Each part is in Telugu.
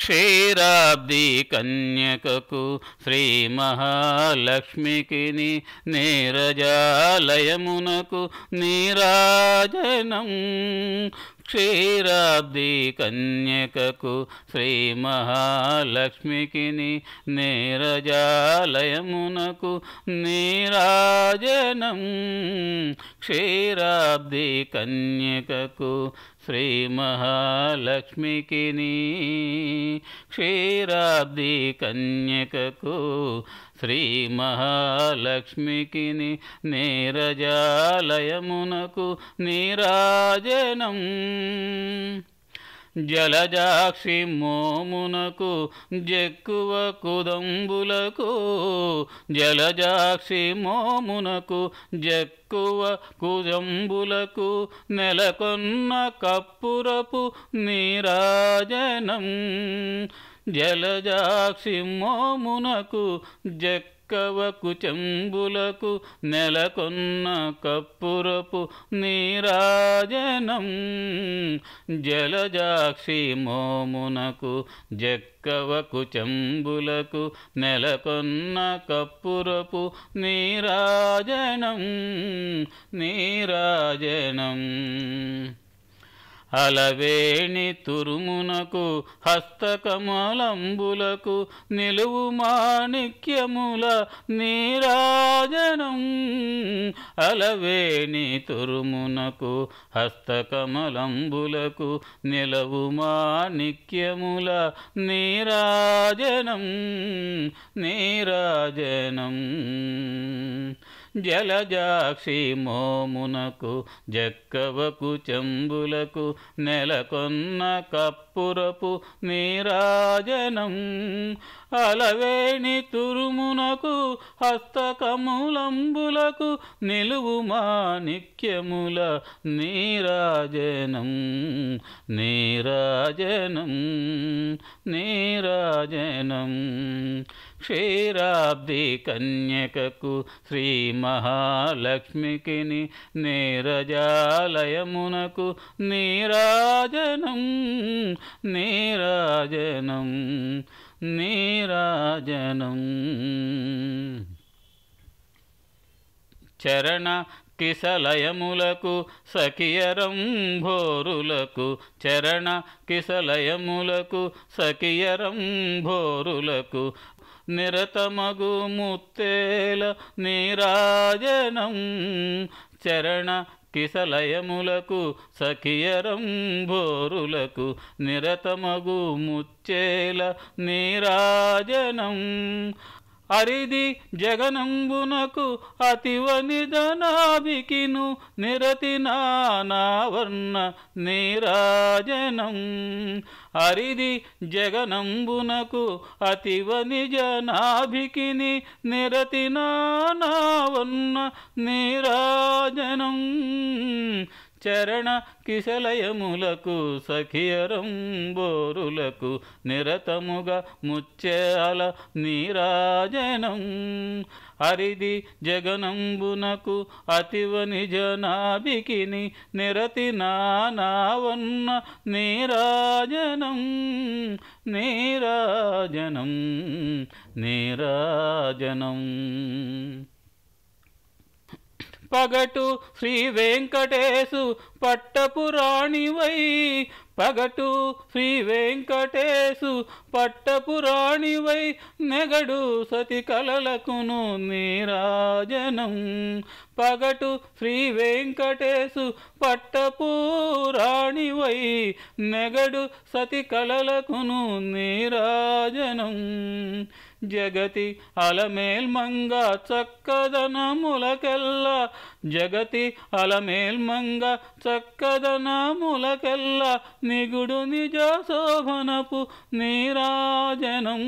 క్షీరాబ్ది కన్యకకు శ్రీ మహాలక్ష్మికి నీరజాలయమునకు నీరాజనం క్షీరాబ్ది కన్యకకు శ్రీ మహాలక్ష్మికి నీరజాలయమునకు నీరా భజనం క్షీరాబ్ది కన్యకకు శ్రీ మహాలక్ష్మికి క్షీరాబ్ది కన్యకకు శ్రీ మహాలక్ష్మికి నీరజాలయమునకు నీరాజనం జలజాక్షి మోమునకు జక్కువ కుదంబులకు జలజాక్షి మోమునకు జక్కువ కుదంబులకు నెలకొన్న కప్పురపు నీరాజనం జలజాక్షి మోమునకు జక్ కవకు చెంబులకు నెలకొన్న కప్పురపు నీరాజనం జలజాక్షి మోమునకు జక్కవకు చెంబులకు నెలకొన్న కప్పురపు నీరాజనం నీరాజనం అలవేణి తురుమునకు హస్తకమలంబులకు నిలువు మాణిక్యముల నీరాజనం అలవేణి తురుమునకు హస్తకమలంబులకు నిలవు మాణిక్యముల నీరాజనం నీరాజనం జలజాక్షి మోమునకు జక్కవకు చెంబులకు నెలకొన్న కప్పురపు నీరాజనం అలవేణి తురుమునకు హస్తకములంబులకు నిలువు మాణిక్యముల నీరాజనం నీరాజనం నీరాజనం క్షీరాబ్ది కన్యకకు శ్రీమ మహాలక్ష్మికి నీరజాలయమునకు నీరాజనం నీరాజనం నీరాజనం చరణ కిసలయములకు సఖియరం భోరులకు చరణ కిసలయములకు సఖియరం భోరులకు నిరతమగు ముత్తేల నీరాజనం చరణ కిసలయములకు సఖియరం భోరులకు నిరతమగు ముచ్చేల నీరాజనం అరిది జగనంబునకు అతివనిదనాభికిను నిరతి నానావర్ణ నీరాజనం అరిది జగనంబునకు నిజనాభికిని నిరతి నానావర్ణ నీరాజనం చరణ కిశలయములకు సఖియరంబోరులకు నిరతముగా ముచ్చేల నీరాజనం హరిది జగనంబునకు అతివని జనాభికిని నిరతి నానావన్న నీరాజనం నీరాజనం నీరాజనం పగటు శ్రీ వెంకటేశు పట్టపురాణివై పగటు శ్రీ వెంకటేశు పట్టపురాణివై నెగడు సతి కలలకును నీరాజనం పగటు శ్రీ వెంకటేశు పట్టపురాణివై నెగడు సతి కలలకును నీరాజనం జగతి అలమేల్మంగ చక్కదనములకెల్ల జగతి అలమేల్మంగ చక్కదనములకెల్ల నిగుడు నిజ శోభనపు నీరాజనం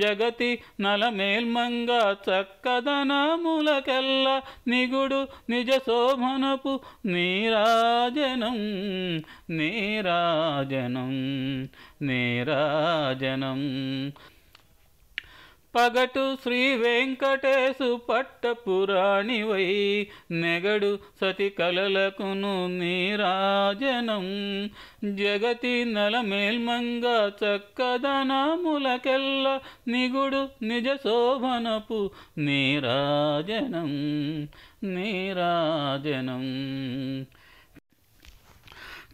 జగతి నలమేల్మంగ చక్కదనములకెల్ల నిగుడు నిజ శోభనపు నీరాజనం నీరాజనం నీరాజనం పగటు శ్రీ వెంకటేశు వై నెగడు సతి కలలకును నీరాజనం జగతి నల నలమేల్మంగ చక్కదనాములకెల్ల నిగుడు నిజ శోభనపు నీరాజనం నీరాజనం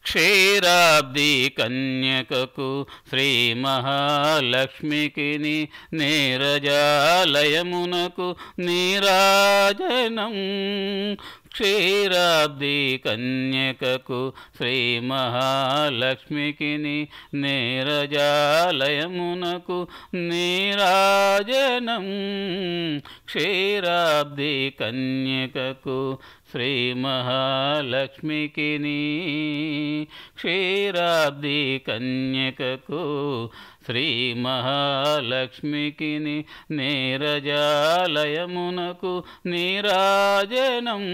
క్షీరాబ్ది కన్యకకు శ్రీ మహాలక్ష్మికి నీరజాలయమునకు నీరాజనం క్షీరాబ్ది కన్యకకు శ్రీ మహాలక్ష్మికి నీరజాలయమునకు నీరాజనం క్షీరాబ్ది కన్యకకు శ్రీ మహాలక్ష్మికి క్షీరాబ్ది కన్యకకు శ్రీ మహాలక్ష్మికి నీరజాలయమునకు నీరాజనం